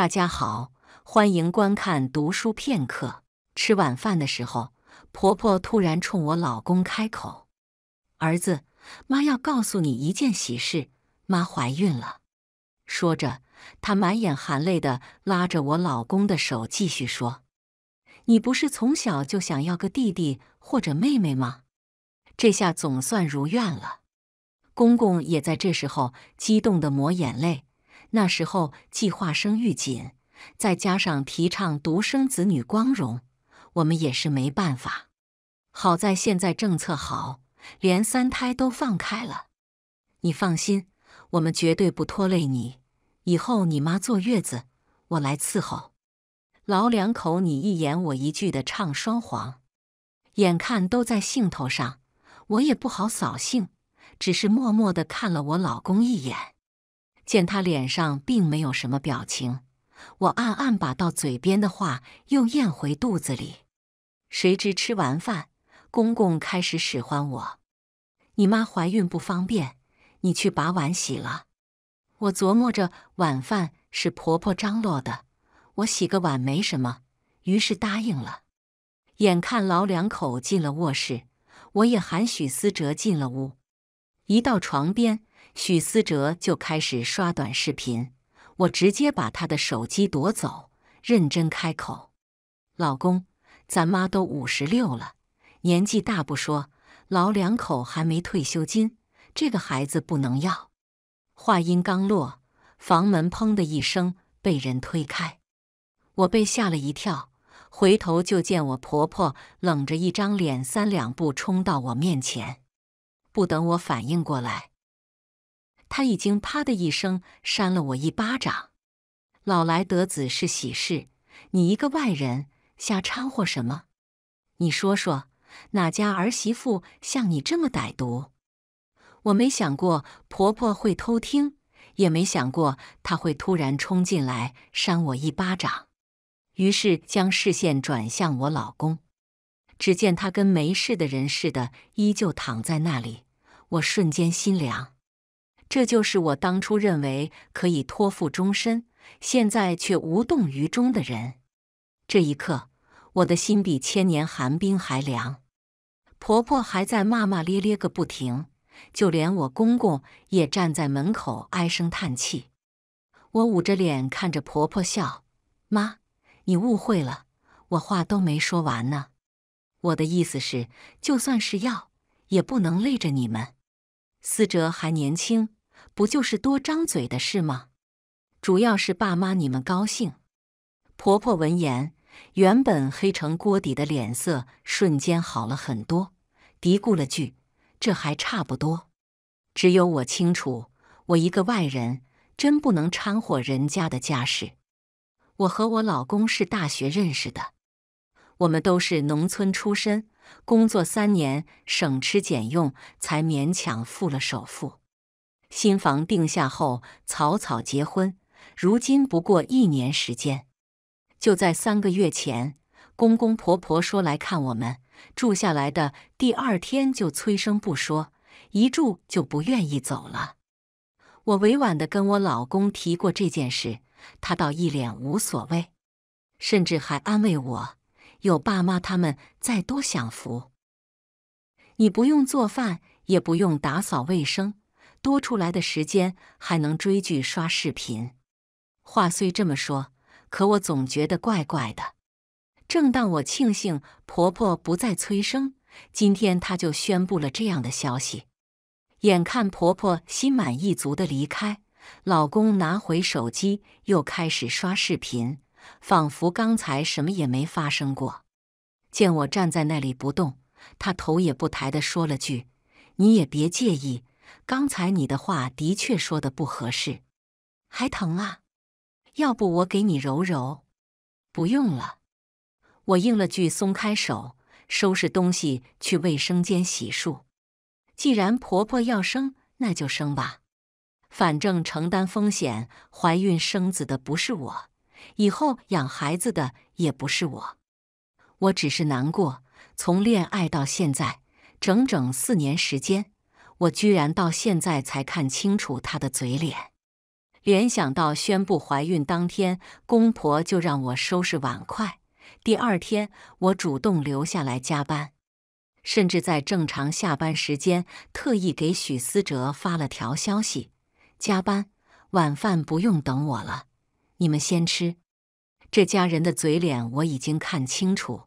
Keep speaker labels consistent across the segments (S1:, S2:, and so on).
S1: 大家好，欢迎观看《读书片刻》。吃晚饭的时候，婆婆突然冲我老公开口：“儿子，妈要告诉你一件喜事，妈怀孕了。”说着，她满眼含泪的拉着我老公的手，继续说：“你不是从小就想要个弟弟或者妹妹吗？这下总算如愿了。”公公也在这时候激动的抹眼泪。那时候计划生育紧，再加上提倡独生子女光荣，我们也是没办法。好在现在政策好，连三胎都放开了。你放心，我们绝对不拖累你。以后你妈坐月子，我来伺候。老两口你一言我一句的唱双簧，眼看都在兴头上，我也不好扫兴，只是默默的看了我老公一眼。见他脸上并没有什么表情，我暗暗把到嘴边的话又咽回肚子里。谁知吃完饭，公公开始使唤我：“你妈怀孕不方便，你去把碗洗了。”我琢磨着晚饭是婆婆张罗的，我洗个碗没什么，于是答应了。眼看老两口进了卧室，我也喊许思哲进了屋，一到床边。许思哲就开始刷短视频，我直接把他的手机夺走，认真开口：“老公，咱妈都五十六了，年纪大不说，老两口还没退休金，这个孩子不能要。”话音刚落，房门砰的一声被人推开，我被吓了一跳，回头就见我婆婆冷着一张脸，三两步冲到我面前，不等我反应过来。他已经啪的一声扇了我一巴掌。老来得子是喜事，你一个外人瞎掺和什么？你说说，哪家儿媳妇像你这么歹毒？我没想过婆婆会偷听，也没想过她会突然冲进来扇我一巴掌。于是将视线转向我老公，只见他跟没事的人似的，依旧躺在那里。我瞬间心凉。这就是我当初认为可以托付终身，现在却无动于衷的人。这一刻，我的心比千年寒冰还凉。婆婆还在骂骂咧咧个不停，就连我公公也站在门口唉声叹气。我捂着脸看着婆婆笑：“妈，你误会了，我话都没说完呢。我的意思是，就算是要，也不能累着你们。思哲还年轻。”不就是多张嘴的事吗？主要是爸妈你们高兴。婆婆闻言，原本黑成锅底的脸色瞬间好了很多，嘀咕了句：“这还差不多。”只有我清楚，我一个外人，真不能掺和人家的家事。我和我老公是大学认识的，我们都是农村出身，工作三年，省吃俭用才勉强付了首付。新房定下后，草草结婚。如今不过一年时间，就在三个月前，公公婆婆说来看我们，住下来的第二天就催生不说，一住就不愿意走了。我委婉地跟我老公提过这件事，他倒一脸无所谓，甚至还安慰我：“有爸妈他们再多享福，你不用做饭，也不用打扫卫生。”多出来的时间还能追剧刷视频，话虽这么说，可我总觉得怪怪的。正当我庆幸婆婆不再催生，今天她就宣布了这样的消息。眼看婆婆心满意足的离开，老公拿回手机又开始刷视频，仿佛刚才什么也没发生过。见我站在那里不动，他头也不抬地说了句：“你也别介意。”刚才你的话的确说的不合适，还疼啊？要不我给你揉揉？不用了，我应了句，松开手，收拾东西去卫生间洗漱。既然婆婆要生，那就生吧。反正承担风险、怀孕生子的不是我，以后养孩子的也不是我，我只是难过。从恋爱到现在，整整四年时间。我居然到现在才看清楚他的嘴脸，联想到宣布怀孕当天，公婆就让我收拾碗筷；第二天，我主动留下来加班，甚至在正常下班时间特意给许思哲发了条消息：“加班，晚饭不用等我了，你们先吃。”这家人的嘴脸我已经看清楚，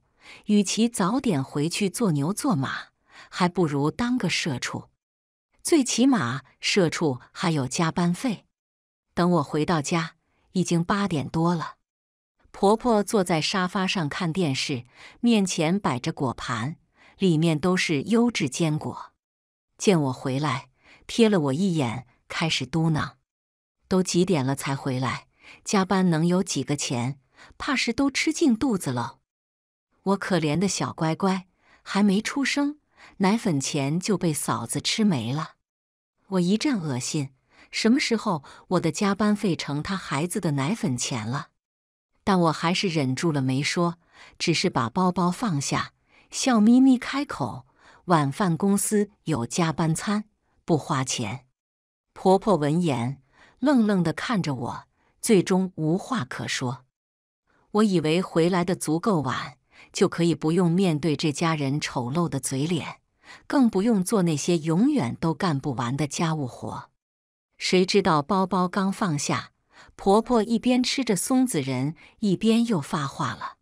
S1: 与其早点回去做牛做马，还不如当个社畜。最起码，社畜还有加班费。等我回到家，已经八点多了。婆婆坐在沙发上看电视，面前摆着果盘，里面都是优质坚果。见我回来，瞥了我一眼，开始嘟囔：“都几点了才回来？加班能有几个钱？怕是都吃进肚子了。”我可怜的小乖乖还没出生。奶粉钱就被嫂子吃没了，我一阵恶心。什么时候我的加班费成他孩子的奶粉钱了？但我还是忍住了没说，只是把包包放下，笑眯眯开口：“晚饭公司有加班餐，不花钱。”婆婆闻言，愣愣的看着我，最终无话可说。我以为回来的足够晚，就可以不用面对这家人丑陋的嘴脸。更不用做那些永远都干不完的家务活。谁知道包包刚放下，婆婆一边吃着松子仁，一边又发话了：“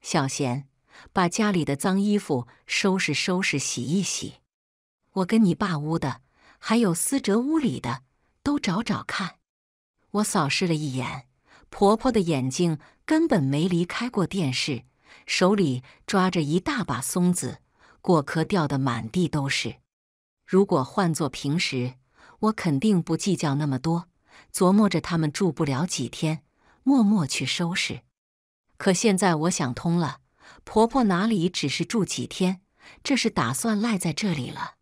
S1: 小贤，把家里的脏衣服收拾收拾，洗一洗。我跟你爸屋的，还有思哲屋里的，都找找看。”我扫视了一眼，婆婆的眼睛根本没离开过电视，手里抓着一大把松子。果壳掉得满地都是。如果换做平时，我肯定不计较那么多，琢磨着他们住不了几天，默默去收拾。可现在我想通了，婆婆哪里只是住几天？这是打算赖在这里了。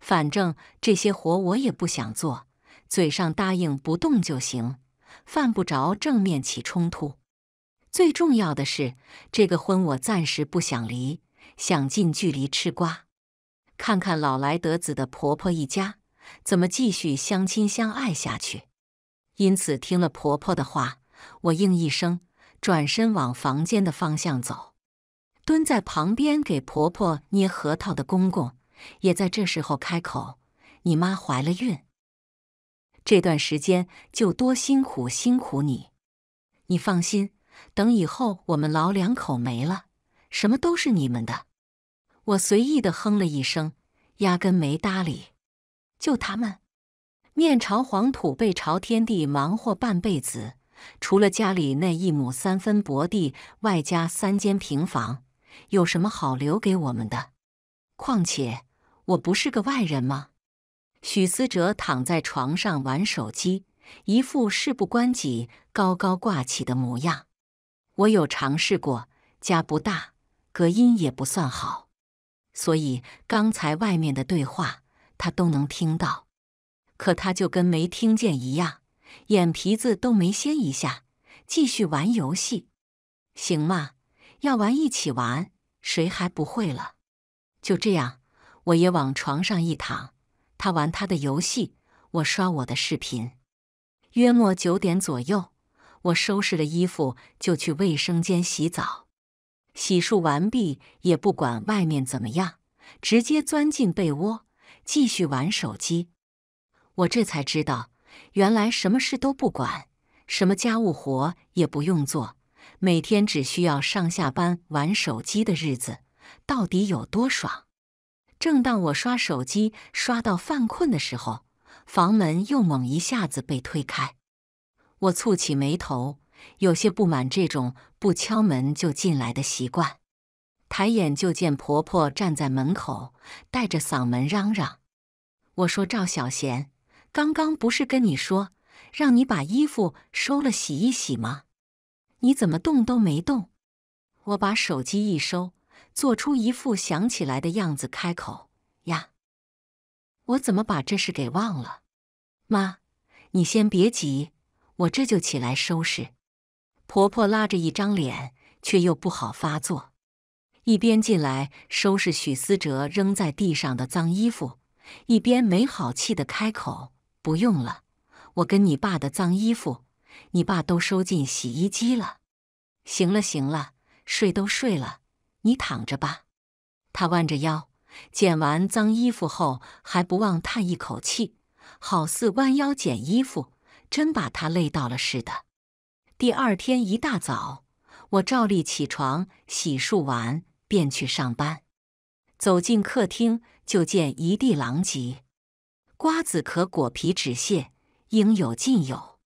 S1: 反正这些活我也不想做，嘴上答应不动就行，犯不着正面起冲突。最重要的是，这个婚我暂时不想离。想近距离吃瓜，看看老来得子的婆婆一家怎么继续相亲相爱下去。因此，听了婆婆的话，我应一声，转身往房间的方向走。蹲在旁边给婆婆捏核桃的公公也在这时候开口：“你妈怀了孕，这段时间就多辛苦辛苦你。你放心，等以后我们老两口没了。”什么都是你们的，我随意的哼了一声，压根没搭理。就他们，面朝黄土背朝天地忙活半辈子，除了家里那一亩三分薄地，外加三间平房，有什么好留给我们的？况且我不是个外人吗？许思哲躺在床上玩手机，一副事不关己高高挂起的模样。我有尝试过，家不大。隔音也不算好，所以刚才外面的对话他都能听到，可他就跟没听见一样，眼皮子都没掀一下，继续玩游戏，行吗？要玩一起玩，谁还不会了？就这样，我也往床上一躺，他玩他的游戏，我刷我的视频。约莫九点左右，我收拾了衣服就去卫生间洗澡。洗漱完毕，也不管外面怎么样，直接钻进被窝，继续玩手机。我这才知道，原来什么事都不管，什么家务活也不用做，每天只需要上下班玩手机的日子，到底有多爽！正当我刷手机刷到犯困的时候，房门又猛一下子被推开，我蹙起眉头。有些不满这种不敲门就进来的习惯，抬眼就见婆婆站在门口，带着嗓门嚷嚷：“我说赵小贤，刚刚不是跟你说让你把衣服收了洗一洗吗？你怎么动都没动？”我把手机一收，做出一副想起来的样子，开口：“呀，我怎么把这事给忘了？妈，你先别急，我这就起来收拾。”婆婆拉着一张脸，却又不好发作，一边进来收拾许思哲扔在地上的脏衣服，一边没好气的开口：“不用了，我跟你爸的脏衣服，你爸都收进洗衣机了。行了行了，睡都睡了，你躺着吧。”她弯着腰捡完脏衣服后，还不忘叹一口气，好似弯腰捡衣服真把她累到了似的。第二天一大早，我照例起床，洗漱完便去上班。走进客厅，就见一地狼藉，瓜子壳、果皮、纸屑，应有尽有。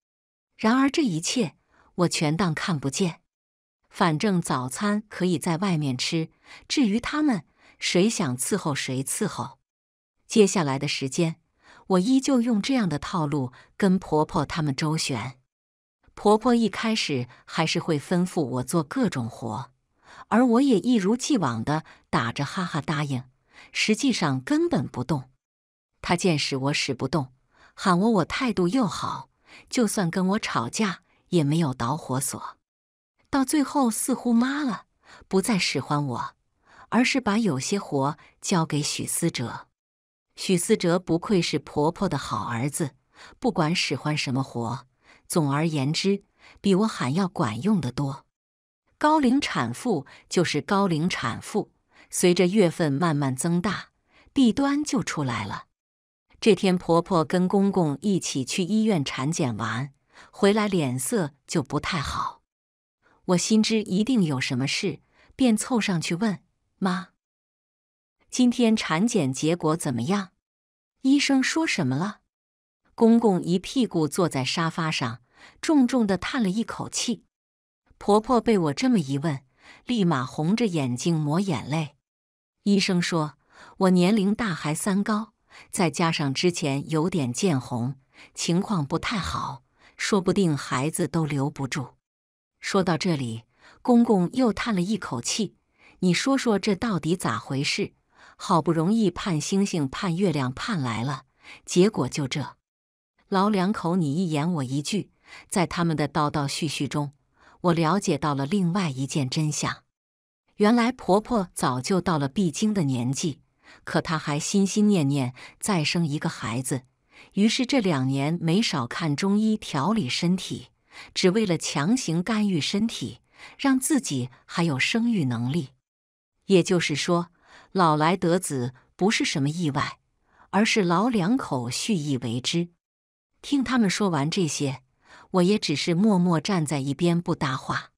S1: 然而这一切，我全当看不见。反正早餐可以在外面吃，至于他们，谁想伺候谁伺候。接下来的时间，我依旧用这样的套路跟婆婆他们周旋。婆婆一开始还是会吩咐我做各种活，而我也一如既往的打着哈哈答应，实际上根本不动。她见使我使不动，喊我，我态度又好，就算跟我吵架也没有导火索。到最后，似乎妈了，不再使唤我，而是把有些活交给许思哲。许思哲不愧是婆婆的好儿子，不管使唤什么活。总而言之，比我喊要管用的多。高龄产妇就是高龄产妇，随着月份慢慢增大，弊端就出来了。这天，婆婆跟公公一起去医院产检完回来，脸色就不太好。我心知一定有什么事，便凑上去问妈：“今天产检结果怎么样？医生说什么了？”公公一屁股坐在沙发上，重重的叹了一口气。婆婆被我这么一问，立马红着眼睛抹眼泪。医生说我年龄大还三高，再加上之前有点见红，情况不太好，说不定孩子都留不住。说到这里，公公又叹了一口气。你说说这到底咋回事？好不容易盼星星盼月亮盼来了，结果就这。老两口你一言我一句，在他们的道道叙叙中，我了解到了另外一件真相：原来婆婆早就到了必经的年纪，可她还心心念念再生一个孩子，于是这两年没少看中医调理身体，只为了强行干预身体，让自己还有生育能力。也就是说，老来得子不是什么意外，而是老两口蓄意为之。听他们说完这些，我也只是默默站在一边不搭话。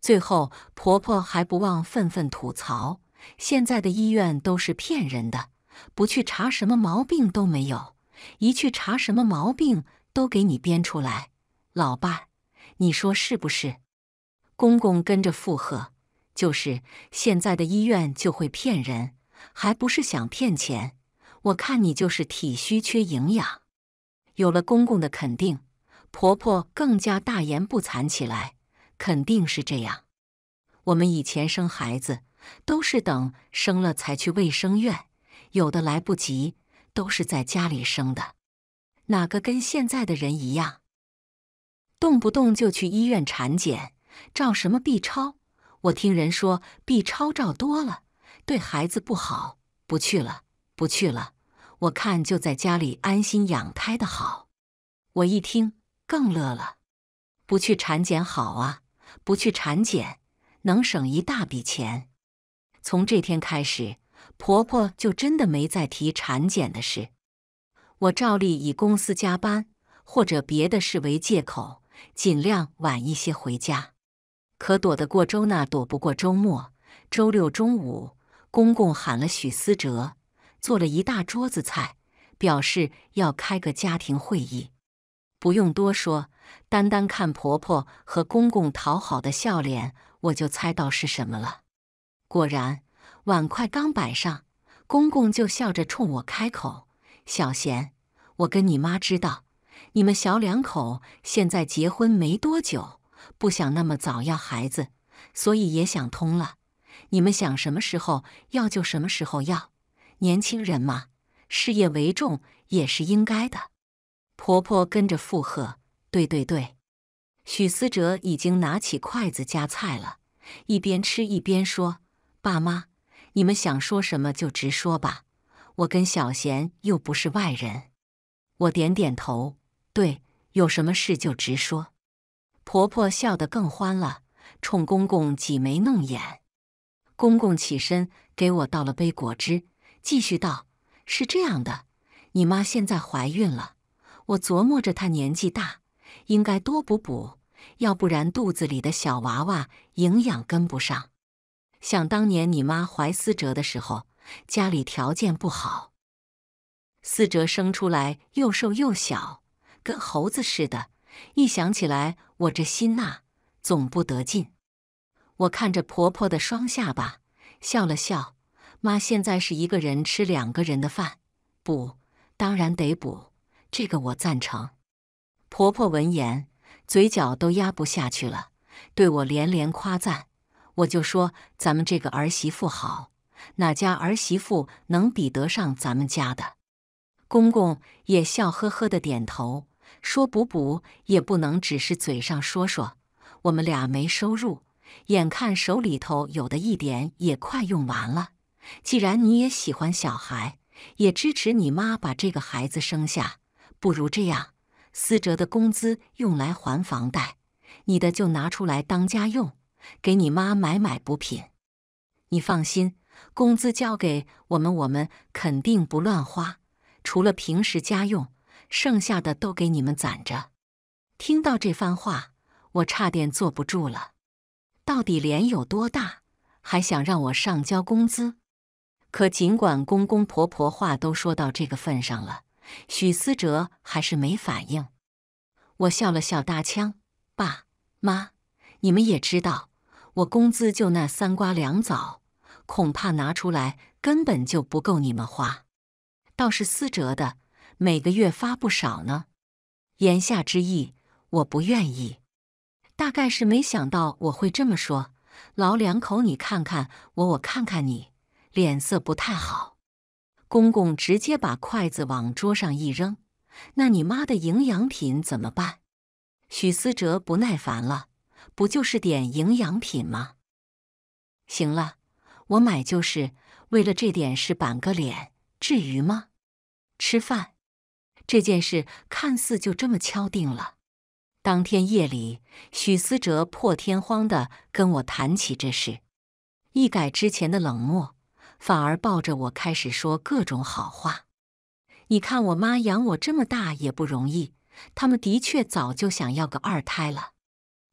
S1: 最后，婆婆还不忘愤愤吐槽：“现在的医院都是骗人的，不去查什么毛病都没有，一去查什么毛病都给你编出来。”老伴，你说是不是？公公跟着附和：“就是现在的医院就会骗人，还不是想骗钱？我看你就是体虚缺营养。”有了公公的肯定，婆婆更加大言不惭起来。肯定是这样，我们以前生孩子都是等生了才去卫生院，有的来不及，都是在家里生的。哪个跟现在的人一样，动不动就去医院产检，照什么 B 超？我听人说 B 超照多了对孩子不好，不去了，不去了。我看就在家里安心养胎的好，我一听更乐了，不去产检好啊，不去产检能省一大笔钱。从这天开始，婆婆就真的没再提产检的事。我照例以公司加班或者别的事为借口，尽量晚一些回家。可躲得过周娜，躲不过周末。周六中午，公公喊了许思哲。做了一大桌子菜，表示要开个家庭会议。不用多说，单单看婆婆和公公讨好的笑脸，我就猜到是什么了。果然，碗筷刚摆上，公公就笑着冲我开口：“小贤，我跟你妈知道，你们小两口现在结婚没多久，不想那么早要孩子，所以也想通了，你们想什么时候要就什么时候要。”年轻人嘛，事业为重也是应该的。婆婆跟着附和：“对对对。”许思哲已经拿起筷子夹菜了，一边吃一边说：“爸妈，你们想说什么就直说吧，我跟小贤又不是外人。”我点点头：“对，有什么事就直说。”婆婆笑得更欢了，冲公公挤眉弄眼。公公起身给我倒了杯果汁。继续道：“是这样的，你妈现在怀孕了，我琢磨着她年纪大，应该多补补，要不然肚子里的小娃娃营养跟不上。想当年你妈怀思哲的时候，家里条件不好，思哲生出来又瘦又小，跟猴子似的。一想起来，我这心呐总不得劲。我看着婆婆的双下巴，笑了笑。”妈现在是一个人吃两个人的饭，补当然得补，这个我赞成。婆婆闻言，嘴角都压不下去了，对我连连夸赞。我就说咱们这个儿媳妇好，哪家儿媳妇能比得上咱们家的？公公也笑呵呵的点头，说补补也不能只是嘴上说说。我们俩没收入，眼看手里头有的一点也快用完了。既然你也喜欢小孩，也支持你妈把这个孩子生下，不如这样，思哲的工资用来还房贷，你的就拿出来当家用，给你妈买买补品。你放心，工资交给我们，我们肯定不乱花，除了平时家用，剩下的都给你们攒着。听到这番话，我差点坐不住了，到底脸有多大，还想让我上交工资？可尽管公公婆婆话都说到这个份上了，许思哲还是没反应。我笑了笑，搭腔：“爸妈，你们也知道，我工资就那三瓜两枣，恐怕拿出来根本就不够你们花。倒是思哲的，每个月发不少呢。”言下之意，我不愿意。大概是没想到我会这么说，老两口你看看我，我看看你。脸色不太好，公公直接把筷子往桌上一扔：“那你妈的营养品怎么办？”许思哲不耐烦了：“不就是点营养品吗？行了，我买就是为了这点事板个脸，至于吗？”吃饭这件事看似就这么敲定了。当天夜里，许思哲破天荒的跟我谈起这事，一改之前的冷漠。反而抱着我开始说各种好话。你看，我妈养我这么大也不容易。他们的确早就想要个二胎了。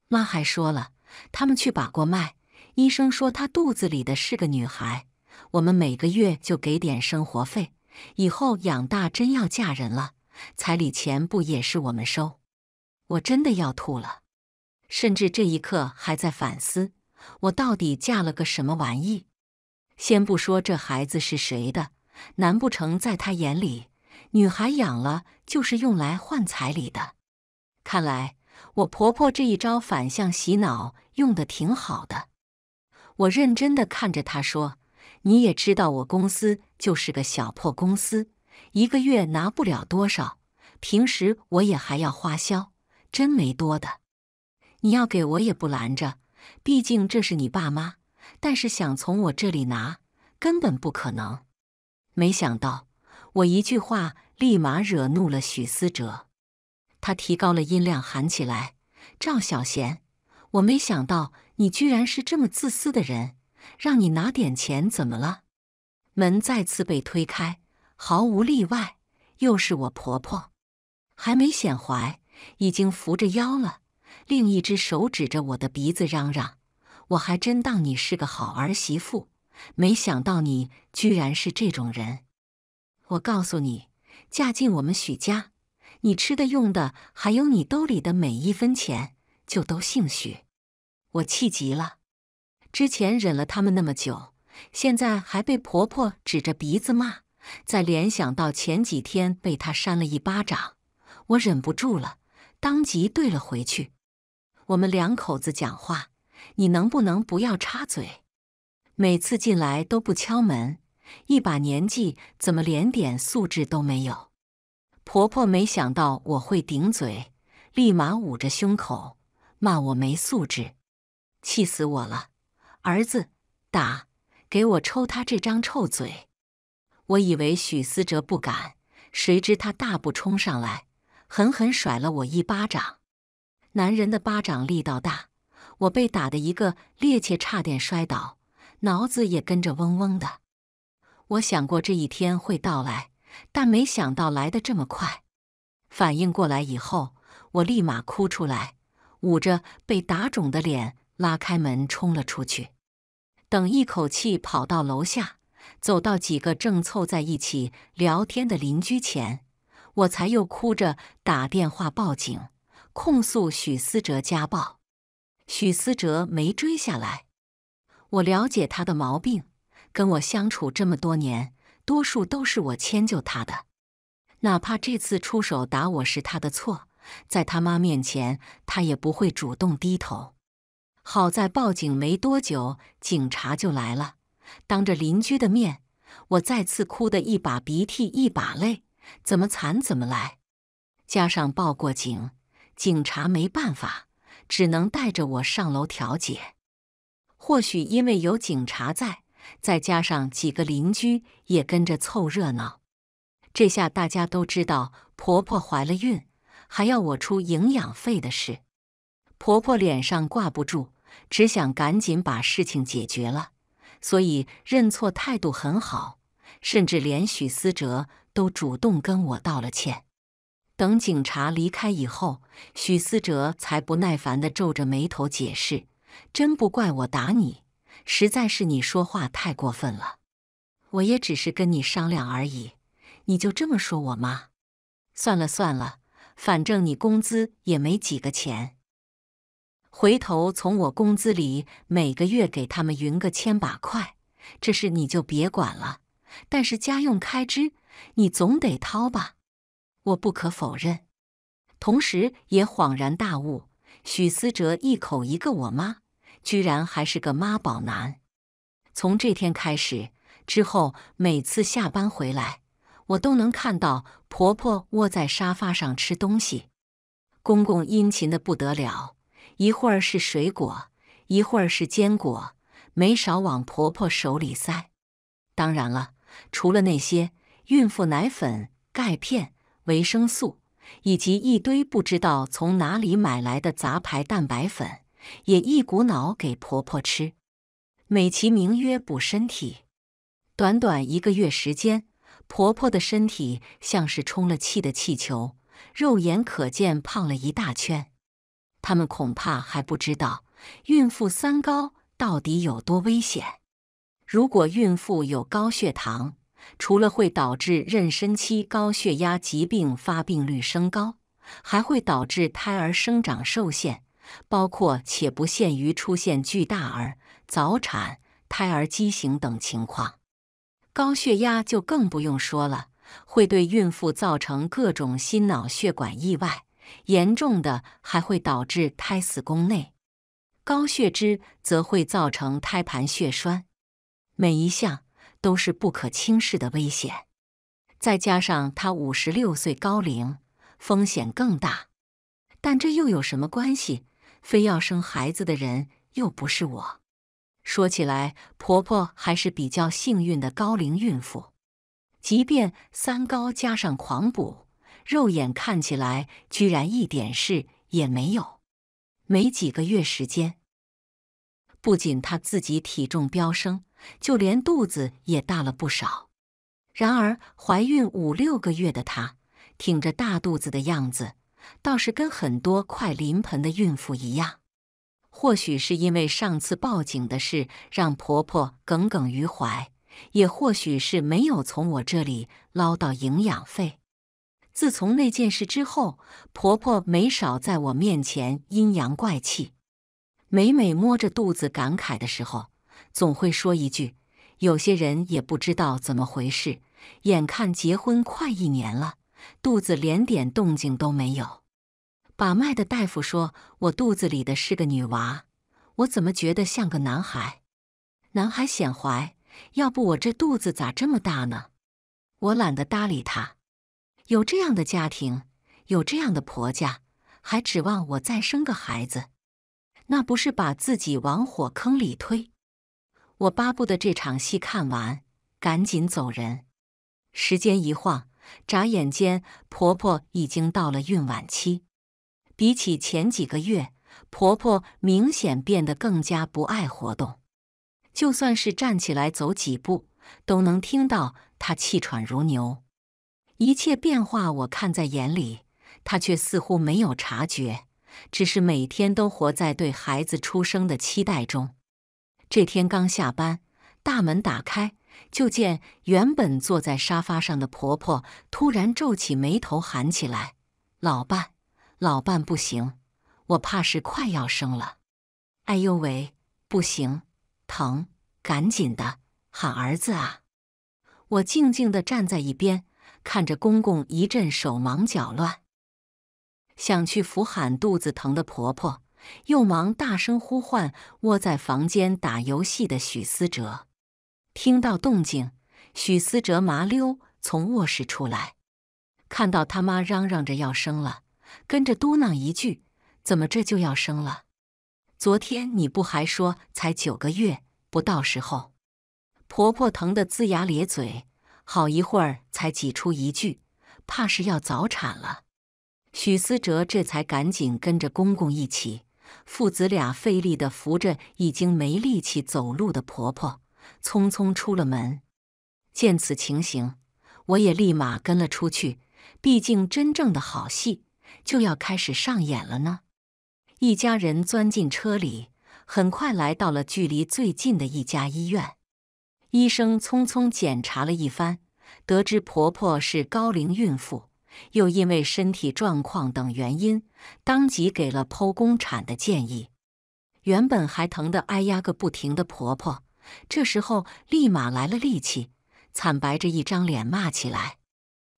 S1: 妈还说了，他们去把过脉，医生说她肚子里的是个女孩。我们每个月就给点生活费，以后养大真要嫁人了，彩礼钱不也是我们收？我真的要吐了。甚至这一刻还在反思，我到底嫁了个什么玩意？先不说这孩子是谁的，难不成在他眼里，女孩养了就是用来换彩礼的？看来我婆婆这一招反向洗脑用的挺好的。我认真的看着她说：“你也知道我公司就是个小破公司，一个月拿不了多少，平时我也还要花销，真没多的。你要给我也不拦着，毕竟这是你爸妈。”但是想从我这里拿，根本不可能。没想到我一句话，立马惹怒了许思哲。他提高了音量喊起来：“赵小贤，我没想到你居然是这么自私的人！让你拿点钱怎么了？”门再次被推开，毫无例外，又是我婆婆。还没显怀，已经扶着腰了，另一只手指着我的鼻子嚷嚷。我还真当你是个好儿媳妇，没想到你居然是这种人！我告诉你，嫁进我们许家，你吃的用的，还有你兜里的每一分钱，就都姓许！我气极了，之前忍了他们那么久，现在还被婆婆指着鼻子骂，再联想到前几天被她扇了一巴掌，我忍不住了，当即怼了回去。我们两口子讲话。你能不能不要插嘴？每次进来都不敲门，一把年纪怎么连点素质都没有？婆婆没想到我会顶嘴，立马捂着胸口骂我没素质，气死我了！儿子，打，给我抽他这张臭嘴！我以为许思哲不敢，谁知他大步冲上来，狠狠甩了我一巴掌。男人的巴掌力道大。我被打的一个趔趄，差点摔倒，脑子也跟着嗡嗡的。我想过这一天会到来，但没想到来的这么快。反应过来以后，我立马哭出来，捂着被打肿的脸，拉开门冲了出去。等一口气跑到楼下，走到几个正凑在一起聊天的邻居前，我才又哭着打电话报警，控诉许思哲家暴。许思哲没追下来，我了解他的毛病，跟我相处这么多年，多数都是我迁就他的。哪怕这次出手打我是他的错，在他妈面前他也不会主动低头。好在报警没多久，警察就来了，当着邻居的面，我再次哭得一把鼻涕一把泪，怎么惨怎么来。加上报过警，警察没办法。只能带着我上楼调解。或许因为有警察在，再加上几个邻居也跟着凑热闹，这下大家都知道婆婆怀了孕，还要我出营养费的事。婆婆脸上挂不住，只想赶紧把事情解决了，所以认错态度很好，甚至连许思哲都主动跟我道了歉。等警察离开以后，许思哲才不耐烦地皱着眉头解释：“真不怪我打你，实在是你说话太过分了。我也只是跟你商量而已，你就这么说我吗？算了算了，反正你工资也没几个钱，回头从我工资里每个月给他们匀个千把块，这事你就别管了。但是家用开支，你总得掏吧。”我不可否认，同时也恍然大悟：许思哲一口一个“我妈”，居然还是个妈宝男。从这天开始，之后每次下班回来，我都能看到婆婆窝在沙发上吃东西，公公殷勤的不得了，一会儿是水果，一会儿是坚果，没少往婆婆手里塞。当然了，除了那些孕妇奶粉、钙片。维生素，以及一堆不知道从哪里买来的杂牌蛋白粉，也一股脑给婆婆吃，美其名曰补身体。短短一个月时间，婆婆的身体像是充了气的气球，肉眼可见胖了一大圈。他们恐怕还不知道，孕妇三高到底有多危险。如果孕妇有高血糖，除了会导致妊娠期高血压疾病发病率升高，还会导致胎儿生长受限，包括且不限于出现巨大儿、早产、胎儿畸形等情况。高血压就更不用说了，会对孕妇造成各种心脑血管意外，严重的还会导致胎死宫内。高血脂则会造成胎盘血栓，每一项。都是不可轻视的危险，再加上她五十六岁高龄，风险更大。但这又有什么关系？非要生孩子的人又不是我。说起来，婆婆还是比较幸运的高龄孕妇，即便三高加上狂补，肉眼看起来居然一点事也没有。没几个月时间，不仅她自己体重飙升。就连肚子也大了不少。然而，怀孕五六个月的她，挺着大肚子的样子，倒是跟很多快临盆的孕妇一样。或许是因为上次报警的事让婆婆耿耿于怀，也或许是没有从我这里捞到营养费。自从那件事之后，婆婆没少在我面前阴阳怪气。每每摸着肚子感慨的时候。总会说一句：“有些人也不知道怎么回事，眼看结婚快一年了，肚子连点动静都没有。”把脉的大夫说：“我肚子里的是个女娃，我怎么觉得像个男孩？男孩显怀，要不我这肚子咋这么大呢？”我懒得搭理他。有这样的家庭，有这样的婆家，还指望我再生个孩子，那不是把自己往火坑里推？我巴不得这场戏看完，赶紧走人。时间一晃，眨眼间，婆婆已经到了孕晚期。比起前几个月，婆婆明显变得更加不爱活动，就算是站起来走几步，都能听到她气喘如牛。一切变化我看在眼里，她却似乎没有察觉，只是每天都活在对孩子出生的期待中。这天刚下班，大门打开，就见原本坐在沙发上的婆婆突然皱起眉头，喊起来：“老伴，老伴不行，我怕是快要生了！”“哎呦喂，不行，疼，赶紧的，喊儿子啊！”我静静的站在一边，看着公公一阵手忙脚乱，想去扶喊肚子疼的婆婆。又忙大声呼唤窝在房间打游戏的许思哲。听到动静，许思哲麻溜从卧室出来，看到他妈嚷嚷着要生了，跟着嘟囔一句：“怎么这就要生了？昨天你不还说才九个月，不到时候？”婆婆疼得龇牙咧嘴，好一会儿才挤出一句：“怕是要早产了。”许思哲这才赶紧跟着公公一起。父子俩费力地扶着已经没力气走路的婆婆，匆匆出了门。见此情形，我也立马跟了出去。毕竟，真正的好戏就要开始上演了呢。一家人钻进车里，很快来到了距离最近的一家医院。医生匆匆检查了一番，得知婆婆是高龄孕妇。又因为身体状况等原因，当即给了剖宫产的建议。原本还疼得哎呀个不停的婆婆，这时候立马来了力气，惨白着一张脸骂起来：“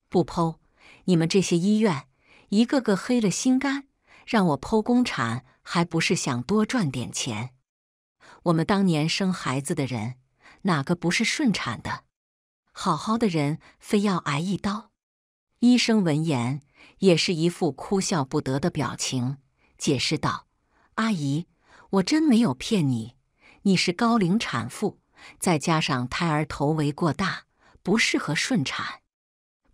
S1: 不剖！你们这些医院，一个个黑了心肝，让我剖宫产，还不是想多赚点钱？我们当年生孩子的人，哪个不是顺产的？好好的人，非要挨一刀？”医生闻言也是一副哭笑不得的表情，解释道：“阿姨，我真没有骗你，你是高龄产妇，再加上胎儿头围过大，不适合顺产。”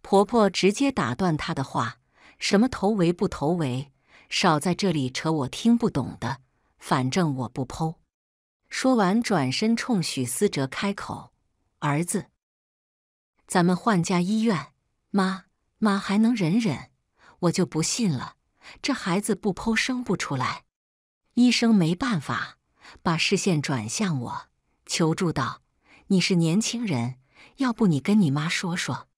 S1: 婆婆直接打断她的话：“什么头围不头围，少在这里扯，我听不懂的。反正我不剖。”说完，转身冲许思哲开口：“儿子，咱们换家医院。”妈。妈还能忍忍，我就不信了，这孩子不剖生不出来。医生没办法，把视线转向我，求助道：“你是年轻人，要不你跟你妈说说。”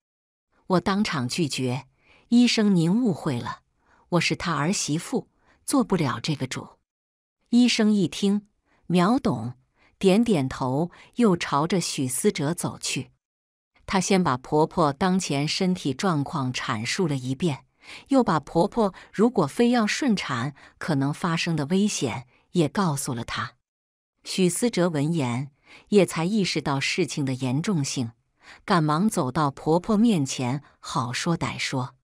S1: 我当场拒绝。医生，您误会了，我是他儿媳妇，做不了这个主。医生一听，秒懂，点点头，又朝着许思哲走去。她先把婆婆当前身体状况阐述了一遍，又把婆婆如果非要顺产可能发生的危险也告诉了她。许思哲闻言也才意识到事情的严重性，赶忙走到婆婆面前，好说歹说。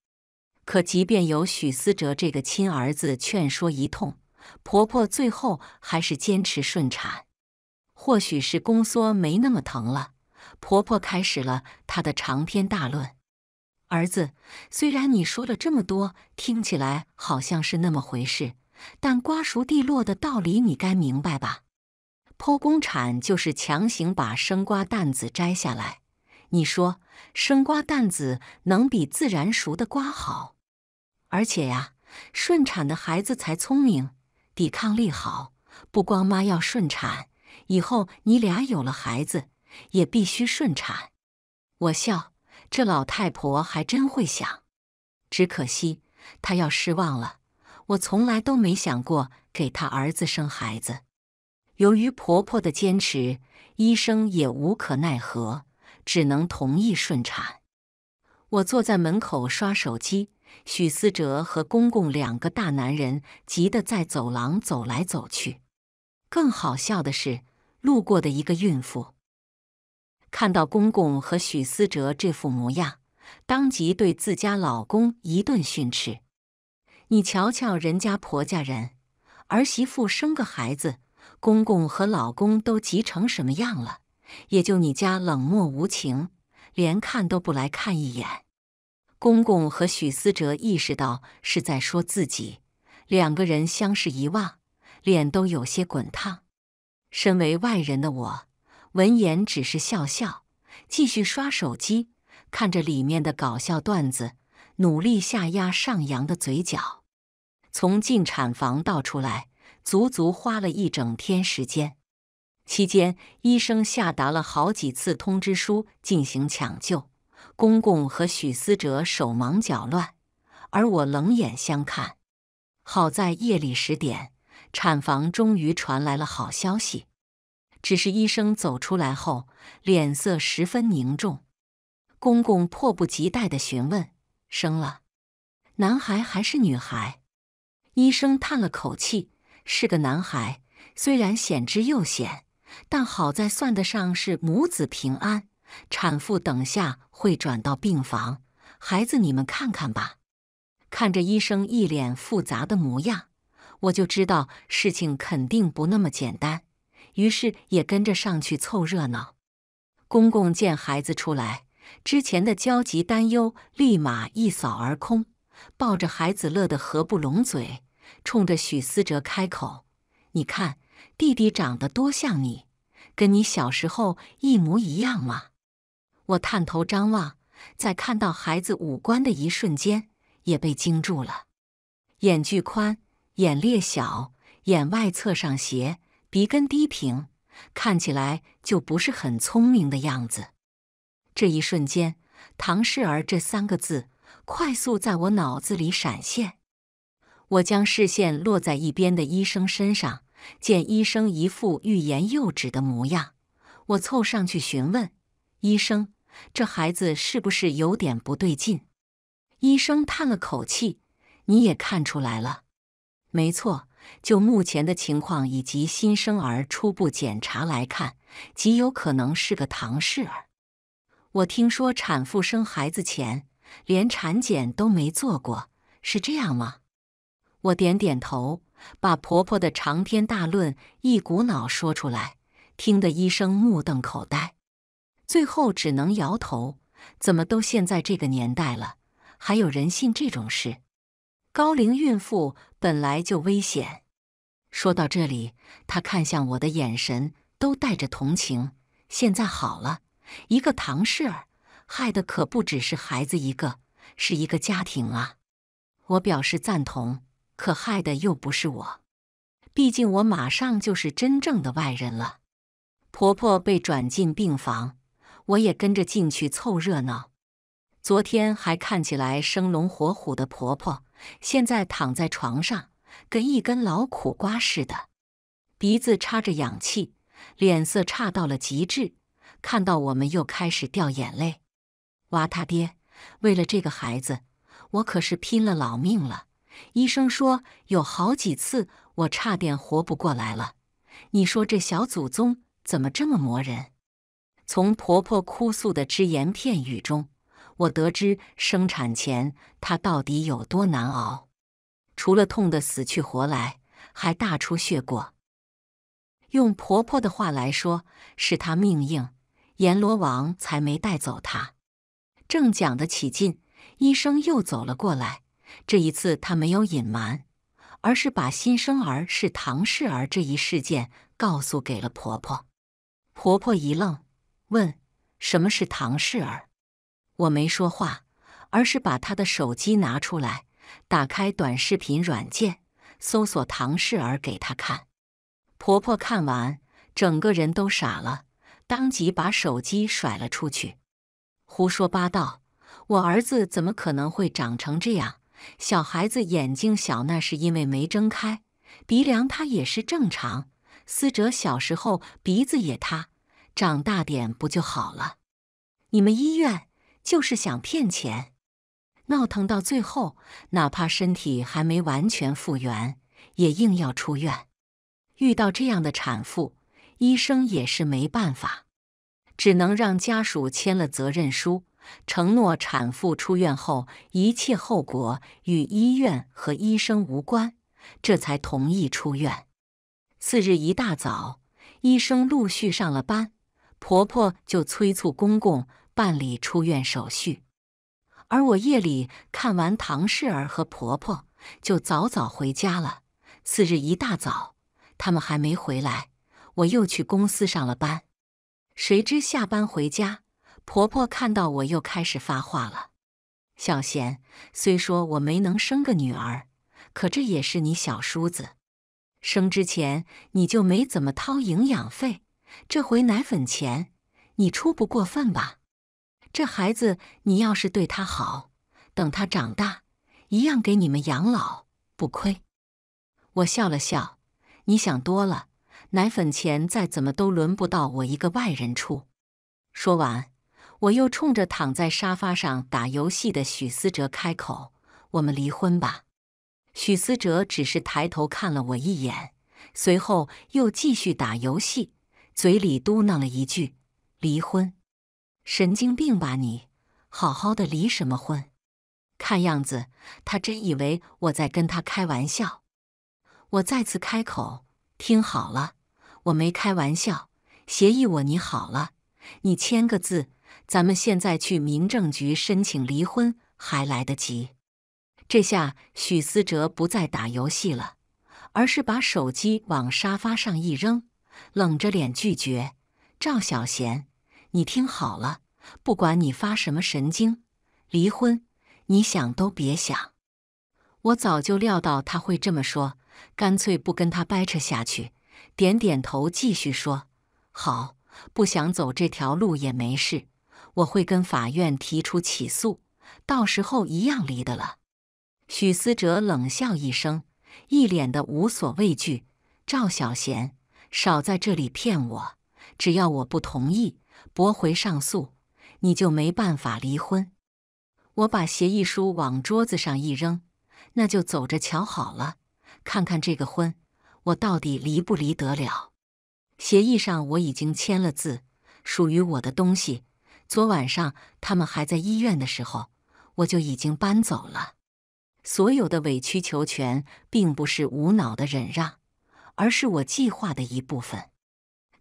S1: 可即便有许思哲这个亲儿子劝说一通，婆婆最后还是坚持顺产。或许是宫缩没那么疼了。婆婆开始了她的长篇大论。儿子，虽然你说了这么多，听起来好像是那么回事，但瓜熟蒂落的道理你该明白吧？剖宫产就是强行把生瓜蛋子摘下来。你说，生瓜蛋子能比自然熟的瓜好？而且呀，顺产的孩子才聪明，抵抗力好。不光妈要顺产，以后你俩有了孩子。也必须顺产。我笑，这老太婆还真会想。只可惜她要失望了。我从来都没想过给她儿子生孩子。由于婆婆的坚持，医生也无可奈何，只能同意顺产。我坐在门口刷手机，许思哲和公公两个大男人急得在走廊走来走去。更好笑的是，路过的一个孕妇。看到公公和许思哲这副模样，当即对自家老公一顿训斥：“你瞧瞧人家婆家人儿媳妇生个孩子，公公和老公都急成什么样了，也就你家冷漠无情，连看都不来看一眼。”公公和许思哲意识到是在说自己，两个人相视一望，脸都有些滚烫。身为外人的我。闻言，只是笑笑，继续刷手机，看着里面的搞笑段子，努力下压上扬的嘴角。从进产房到出来，足足花了一整天时间。期间，医生下达了好几次通知书进行抢救，公公和许思哲手忙脚乱，而我冷眼相看。好在夜里十点，产房终于传来了好消息。只是医生走出来后，脸色十分凝重。公公迫不及待的询问：“生了男孩还是女孩？”医生叹了口气：“是个男孩，虽然险之又险，但好在算得上是母子平安。产妇等下会转到病房，孩子你们看看吧。”看着医生一脸复杂的模样，我就知道事情肯定不那么简单。于是也跟着上去凑热闹。公公见孩子出来，之前的焦急担忧立马一扫而空，抱着孩子乐得合不拢嘴，冲着许思哲开口：“你看，弟弟长得多像你，跟你小时候一模一样嘛！”我探头张望，在看到孩子五官的一瞬间，也被惊住了：眼距宽，眼裂小，眼外侧上斜。鼻根低平，看起来就不是很聪明的样子。这一瞬间，“唐氏儿”这三个字快速在我脑子里闪现。我将视线落在一边的医生身上，见医生一副欲言又止的模样，我凑上去询问：“医生，这孩子是不是有点不对劲？”医生叹了口气：“你也看出来了，没错。”就目前的情况以及新生儿初步检查来看，极有可能是个唐氏儿。我听说产妇生孩子前连产检都没做过，是这样吗？我点点头，把婆婆的长篇大论一股脑说出来，听得医生目瞪口呆，最后只能摇头。怎么都现在这个年代了，还有人信这种事？高龄孕妇本来就危险。说到这里，她看向我的眼神都带着同情。现在好了，一个唐氏儿，害的可不只是孩子一个，是一个家庭啊。我表示赞同，可害的又不是我，毕竟我马上就是真正的外人了。婆婆被转进病房，我也跟着进去凑热闹。昨天还看起来生龙活虎的婆婆。现在躺在床上，跟一根老苦瓜似的，鼻子插着氧气，脸色差到了极致。看到我们，又开始掉眼泪。娃他爹，为了这个孩子，我可是拼了老命了。医生说有好几次，我差点活不过来了。你说这小祖宗怎么这么磨人？从婆婆哭诉的只言片语中。我得知生产前她到底有多难熬，除了痛得死去活来，还大出血过。用婆婆的话来说，是她命硬，阎罗王才没带走她。正讲得起劲，医生又走了过来。这一次她没有隐瞒，而是把新生儿是唐氏儿这一事件告诉给了婆婆。婆婆一愣，问：“什么是唐氏儿？”我没说话，而是把他的手机拿出来，打开短视频软件，搜索唐氏儿给他看。婆婆看完整个人都傻了，当即把手机甩了出去：“胡说八道！我儿子怎么可能会长成这样？小孩子眼睛小，那是因为没睁开；鼻梁塌也是正常。思哲小时候鼻子也塌，长大点不就好了？你们医院……”就是想骗钱，闹腾到最后，哪怕身体还没完全复原，也硬要出院。遇到这样的产妇，医生也是没办法，只能让家属签了责任书，承诺产妇出院后一切后果与医院和医生无关，这才同意出院。次日一大早，医生陆续上了班，婆婆就催促公公。办理出院手续，而我夜里看完唐氏儿和婆婆，就早早回家了。次日一大早，他们还没回来，我又去公司上了班。谁知下班回家，婆婆看到我又开始发话了：“小贤，虽说我没能生个女儿，可这也是你小叔子。生之前你就没怎么掏营养费，这回奶粉钱你出不过分吧？”这孩子，你要是对他好，等他长大，一样给你们养老，不亏。我笑了笑，你想多了，奶粉钱再怎么都轮不到我一个外人出。说完，我又冲着躺在沙发上打游戏的许思哲开口：“我们离婚吧。”许思哲只是抬头看了我一眼，随后又继续打游戏，嘴里嘟囔了一句：“离婚。”神经病吧你！好好的离什么婚？看样子他真以为我在跟他开玩笑。我再次开口，听好了，我没开玩笑。协议我拟好了，你签个字。咱们现在去民政局申请离婚还来得及。这下许思哲不再打游戏了，而是把手机往沙发上一扔，冷着脸拒绝赵小贤。你听好了，不管你发什么神经，离婚，你想都别想。我早就料到他会这么说，干脆不跟他掰扯下去，点点头，继续说：“好，不想走这条路也没事，我会跟法院提出起诉，到时候一样离的了。”许思哲冷笑一声，一脸的无所畏惧：“赵小贤，少在这里骗我，只要我不同意。”驳回上诉，你就没办法离婚。我把协议书往桌子上一扔，那就走着瞧好了，看看这个婚我到底离不离得了。协议上我已经签了字，属于我的东西，昨晚上他们还在医院的时候，我就已经搬走了。所有的委曲求全，并不是无脑的忍让，而是我计划的一部分。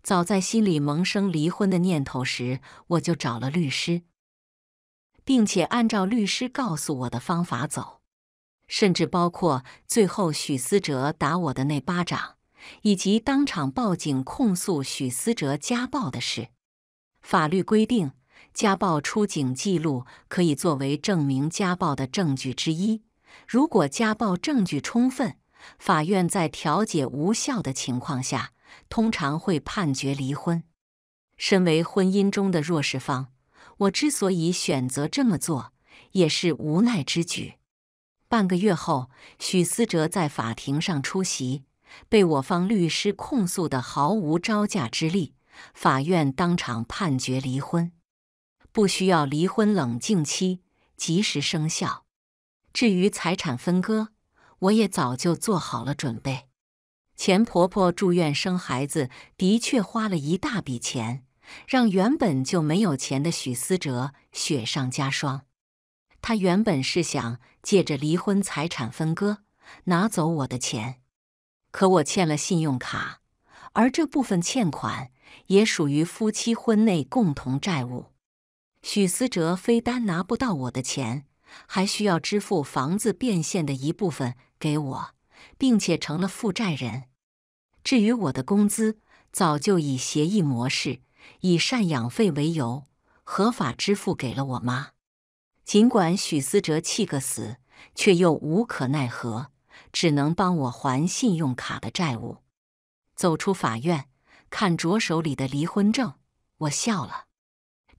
S1: 早在心里萌生离婚的念头时，我就找了律师，并且按照律师告诉我的方法走，甚至包括最后许思哲打我的那巴掌，以及当场报警控诉许思哲家暴的事。法律规定，家暴出警记录可以作为证明家暴的证据之一。如果家暴证据充分，法院在调解无效的情况下。通常会判决离婚。身为婚姻中的弱势方，我之所以选择这么做，也是无奈之举。半个月后，许思哲在法庭上出席，被我方律师控诉的毫无招架之力。法院当场判决离婚，不需要离婚冷静期，及时生效。至于财产分割，我也早就做好了准备。钱婆婆住院生孩子的确花了一大笔钱，让原本就没有钱的许思哲雪上加霜。他原本是想借着离婚财产分割拿走我的钱，可我欠了信用卡，而这部分欠款也属于夫妻婚内共同债务。许思哲非但拿不到我的钱，还需要支付房子变现的一部分给我，并且成了负债人。至于我的工资，早就以协议模式，以赡养费为由合法支付给了我妈。尽管许思哲气个死，却又无可奈何，只能帮我还信用卡的债务。走出法院，看着手里的离婚证，我笑了。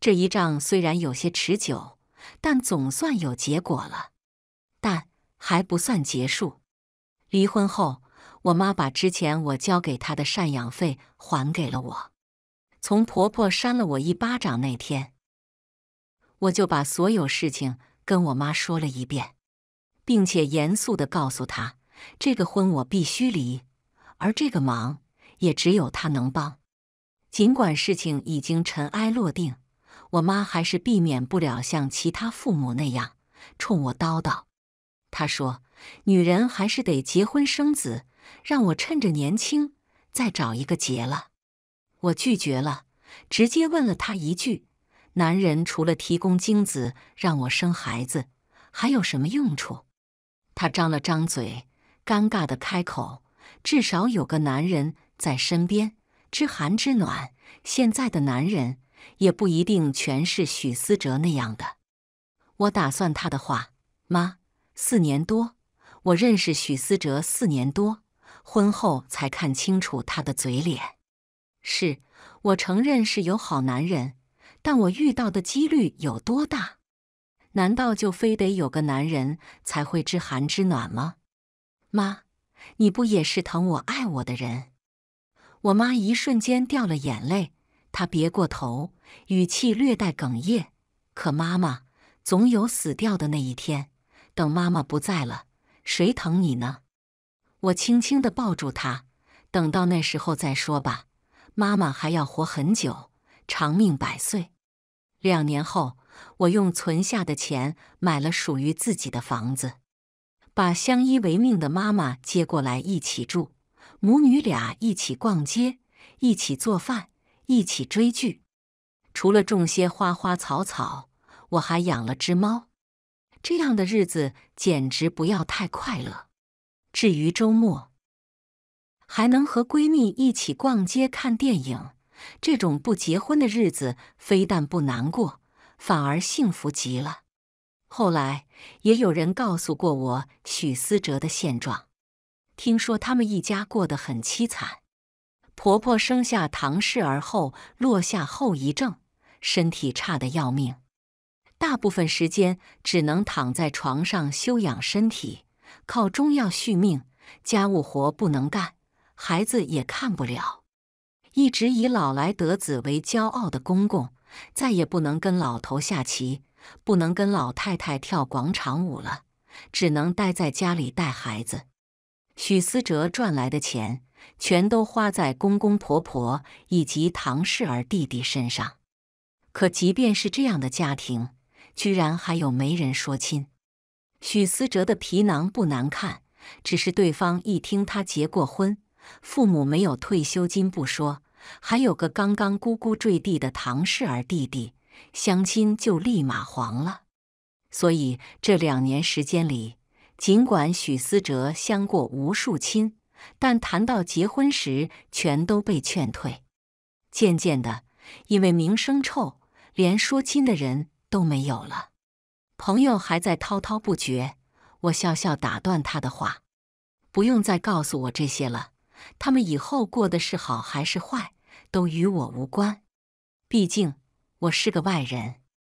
S1: 这一仗虽然有些持久，但总算有结果了。但还不算结束。离婚后。我妈把之前我交给她的赡养费还给了我。从婆婆扇了我一巴掌那天，我就把所有事情跟我妈说了一遍，并且严肃的告诉她，这个婚我必须离，而这个忙也只有她能帮。尽管事情已经尘埃落定，我妈还是避免不了像其他父母那样冲我叨叨。她说：“女人还是得结婚生子。”让我趁着年轻再找一个结了，我拒绝了，直接问了他一句：“男人除了提供精子让我生孩子，还有什么用处？”他张了张嘴，尴尬的开口：“至少有个男人在身边，知寒知暖。”现在的男人也不一定全是许思哲那样的。我打断他的话：“妈，四年多，我认识许思哲四年多。”婚后才看清楚他的嘴脸，是我承认是有好男人，但我遇到的几率有多大？难道就非得有个男人才会知寒知暖吗？妈，你不也是疼我爱我的人？我妈一瞬间掉了眼泪，她别过头，语气略带哽咽。可妈妈总有死掉的那一天，等妈妈不在了，谁疼你呢？我轻轻地抱住他，等到那时候再说吧。妈妈还要活很久，长命百岁。两年后，我用存下的钱买了属于自己的房子，把相依为命的妈妈接过来一起住。母女俩一起逛街，一起做饭，一起追剧。除了种些花花草草，我还养了只猫。这样的日子简直不要太快乐。至于周末，还能和闺蜜一起逛街、看电影，这种不结婚的日子，非但不难过，反而幸福极了。后来也有人告诉过我许思哲的现状，听说他们一家过得很凄惨。婆婆生下唐氏儿后落下后遗症，身体差得要命，大部分时间只能躺在床上休养身体。靠中药续命，家务活不能干，孩子也看不了。一直以老来得子为骄傲的公公，再也不能跟老头下棋，不能跟老太太跳广场舞了，只能待在家里带孩子。许思哲赚来的钱，全都花在公公婆婆以及唐氏儿弟弟身上。可即便是这样的家庭，居然还有媒人说亲。许思哲的皮囊不难看，只是对方一听他结过婚，父母没有退休金不说，还有个刚刚咕咕坠地的唐氏儿弟弟，相亲就立马黄了。所以这两年时间里，尽管许思哲相过无数亲，但谈到结婚时，全都被劝退。渐渐的，因为名声臭，连说亲的人都没有了。朋友还在滔滔不绝，我笑笑打断他的话：“不用再告诉我这些了，他们以后过的是好还是坏，都与我无关。毕竟我是个外人。”